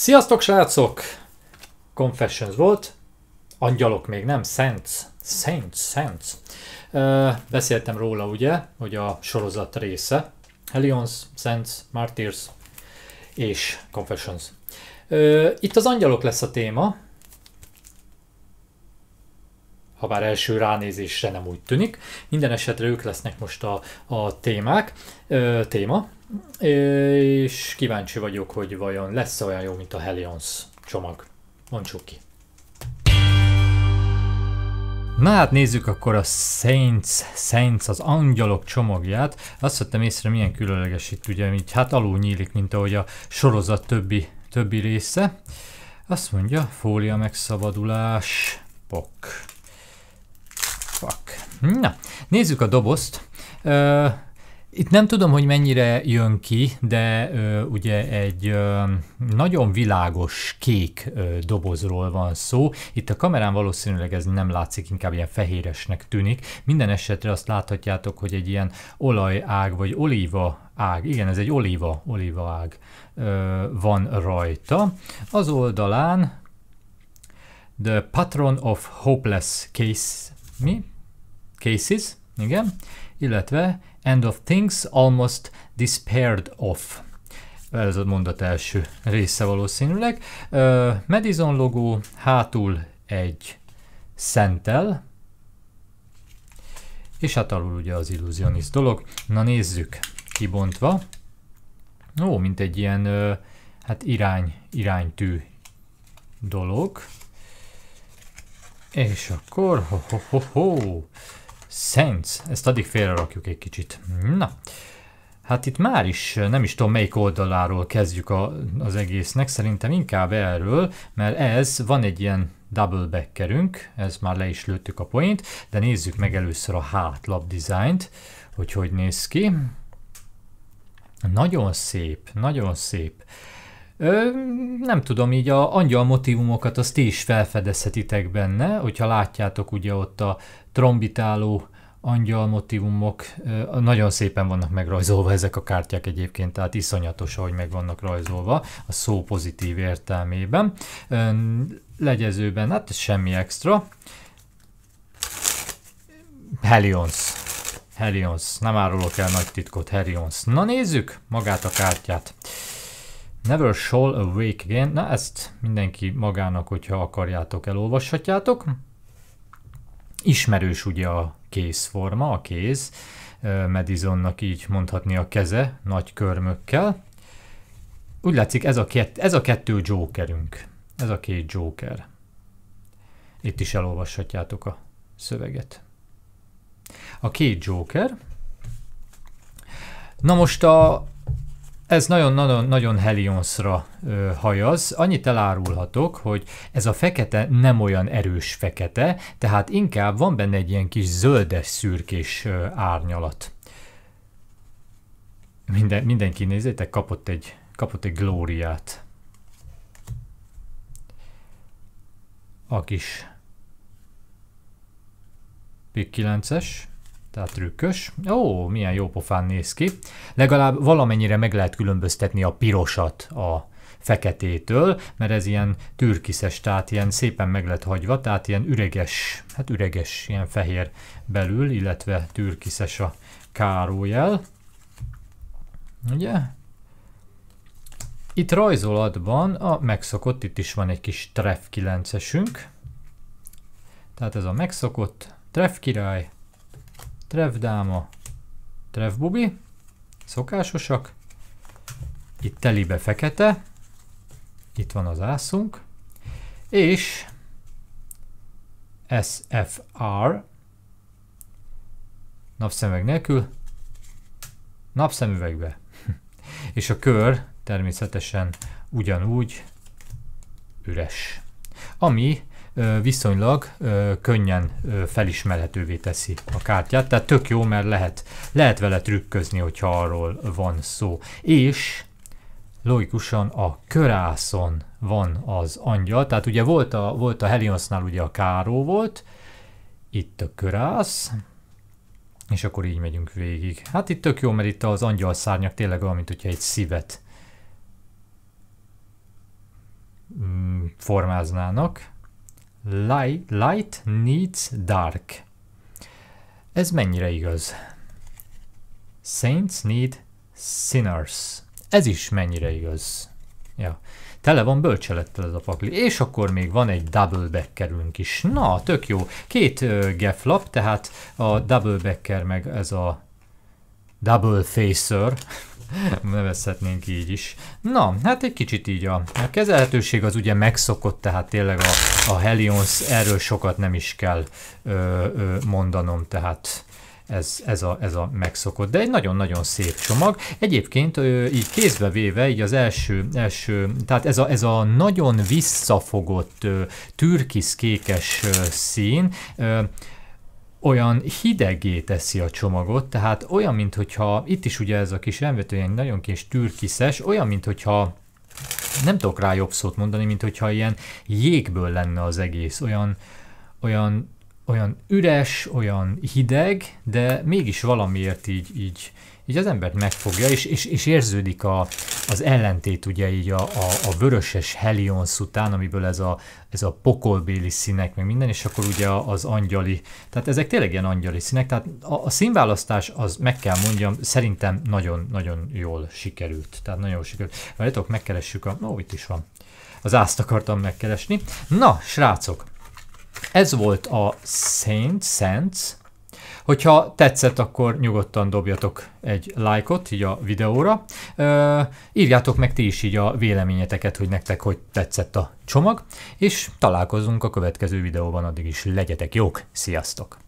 Sziasztok srácok! Confessions volt, angyalok még nem, Saints, Saints, Saints. beszéltem róla ugye, hogy a sorozat része, Helions, Saints, Martyrs és Confessions. itt az angyalok lesz a téma, ha bár első ránézésre nem úgy tűnik. Minden esetre ők lesznek most a, a témák, ö, téma, és kíváncsi vagyok, hogy vajon lesz olyan jó, mint a Helions csomag. Mondjuk ki. Na hát nézzük akkor a Saints, Saints, az angyalok csomagját. Azt vettem észre, milyen különleges itt ugye, így hát alul nyílik, mint ahogy a sorozat többi, többi része. Azt mondja, fólia megszabadulás, pok fuck. Na, nézzük a dobozt. Ö, itt nem tudom, hogy mennyire jön ki, de ö, ugye egy ö, nagyon világos kék ö, dobozról van szó. Itt a kamerán valószínűleg ez nem látszik, inkább ilyen fehéresnek tűnik. Minden esetre azt láthatjátok, hogy egy ilyen olajág vagy olíva ág, igen, ez egy olíva, olíva ág ö, van rajta. Az oldalán The Patron of Hopeless Case mi? Cases, igen, illetve End of Things Almost Despaired of. Ez a mondat első része valószínűleg. Uh, Madison logó, hátul egy szentel, és hát alul ugye az illusionist dolog. Na nézzük, kibontva. Ó, mint egy ilyen, uh, hát irány, iránytű dolog. És akkor, ho, ho, ho, ho. Sense. Ezt addig rakjuk egy kicsit. Na. Hát itt már is nem is tudom melyik oldaláról kezdjük a, az egésznek, szerintem inkább erről, mert ez van egy ilyen double backerünk, ez már le is lőttük a point, de nézzük meg először a hátlap dizájnt, hogy hogy néz ki. Nagyon szép, nagyon szép. Ö, nem tudom, így a angyal motivumokat azt ti is felfedezhetitek benne, hogyha látjátok ugye ott a trombitáló angyal motivumok, ö, nagyon szépen vannak megrajzolva ezek a kártyák egyébként, tehát iszonyatos, ahogy meg vannak rajzolva a szó pozitív értelmében. Ö, legyezőben, hát semmi extra. Helions. Helions. Nem árulok el nagy titkot, Helions. Na nézzük magát a kártyát. Never Shall Awake Again. Na ezt mindenki magának, hogyha akarjátok, elolvashatjátok. Ismerős ugye a kézforma, a kéz. Madisonnak így mondhatni a keze, nagy körmökkel. Úgy látszik ez a, kett, ez a kettő Jokerünk. Ez a két Joker. Itt is elolvashatjátok a szöveget. A két Joker. Na most a ez nagyon-nagyon-nagyon Helionsra hajaz. Annyit elárulhatok, hogy ez a fekete nem olyan erős fekete, tehát inkább van benne egy ilyen kis zöldes szürkés árnyalat. Minden, mindenki nézzétek, kapott egy, kapott egy glóriát. A kis P9-es. Tehát trükkös. Ó, milyen jó pofán néz ki. Legalább valamennyire meg lehet különböztetni a pirosat a feketétől, mert ez ilyen türkiszes, tehát ilyen szépen meg lett hagyva, tehát ilyen üreges, hát üreges, ilyen fehér belül, illetve türkiszes a kárójel. Ugye? Itt rajzolatban a megszokott, itt is van egy kis Treff 9-esünk. Tehát ez a megszokott Treff király, Trev bubi, szokásosak. Itt telibe fekete, itt van az ászunk, és SFR, napszemüveg nélkül, napszemüvegbe. és a kör természetesen ugyanúgy üres. Ami viszonylag könnyen felismerhetővé teszi a kártyát, tehát tök jó, mert lehet, lehet vele trükközni, hogyha arról van szó. És logikusan a körászon van az angyal, tehát ugye volt a, volt a Heliosnál ugye a Káró volt, itt a körász, és akkor így megyünk végig. Hát itt tök jó, mert itt az angyal szárnyak tényleg olyan, mint hogyha egy szívet mm, formáznának. Light, light needs dark. Ez mennyire igaz? Saints need sinners. Ez is mennyire igaz. Ja. Tele van bölcselettel ez a pakli. És akkor még van egy double backerünk is. Na, tök jó. Két uh, geflap, tehát a double backer meg ez a Double Facer, nevezhetnénk így is. Na, hát egy kicsit így a, a kezelhetőség az ugye megszokott, tehát tényleg a, a Helions, erről sokat nem is kell ö, ö, mondanom, tehát ez, ez, a, ez a megszokott. De egy nagyon-nagyon szép csomag. Egyébként ö, így kézbe véve, így az első, első tehát ez a, ez a nagyon visszafogott türkiszkékes szín, ö, olyan hidegé teszi a csomagot, tehát olyan, mintha itt is ugye ez a kis ilyen nagyon kis türkiszes, olyan, mintha nem tudok rá jobb szót mondani, mint hogyha ilyen jégből lenne az egész, olyan, olyan, olyan üres, olyan hideg, de mégis valamiért így, így, így az embert megfogja, és, és, és érződik a, az ellentét ugye így a, a, a vöröses helions után, amiből ez a, ez a pokolbéli színek, meg minden, és akkor ugye az angyali, tehát ezek tényleg ilyen angyali színek, tehát a, a színválasztás az meg kell mondjam, szerintem nagyon-nagyon jól sikerült, tehát nagyon jól sikerült. Várjátok, megkeressük a, ó, itt is van, az ázt akartam megkeresni. Na, srácok, ez volt a Saint Sense, Hogyha tetszett, akkor nyugodtan dobjatok egy lájkot így a videóra. Ö, írjátok meg ti is így a véleményeteket, hogy nektek hogy tetszett a csomag, és találkozunk a következő videóban, addig is legyetek jók, sziasztok!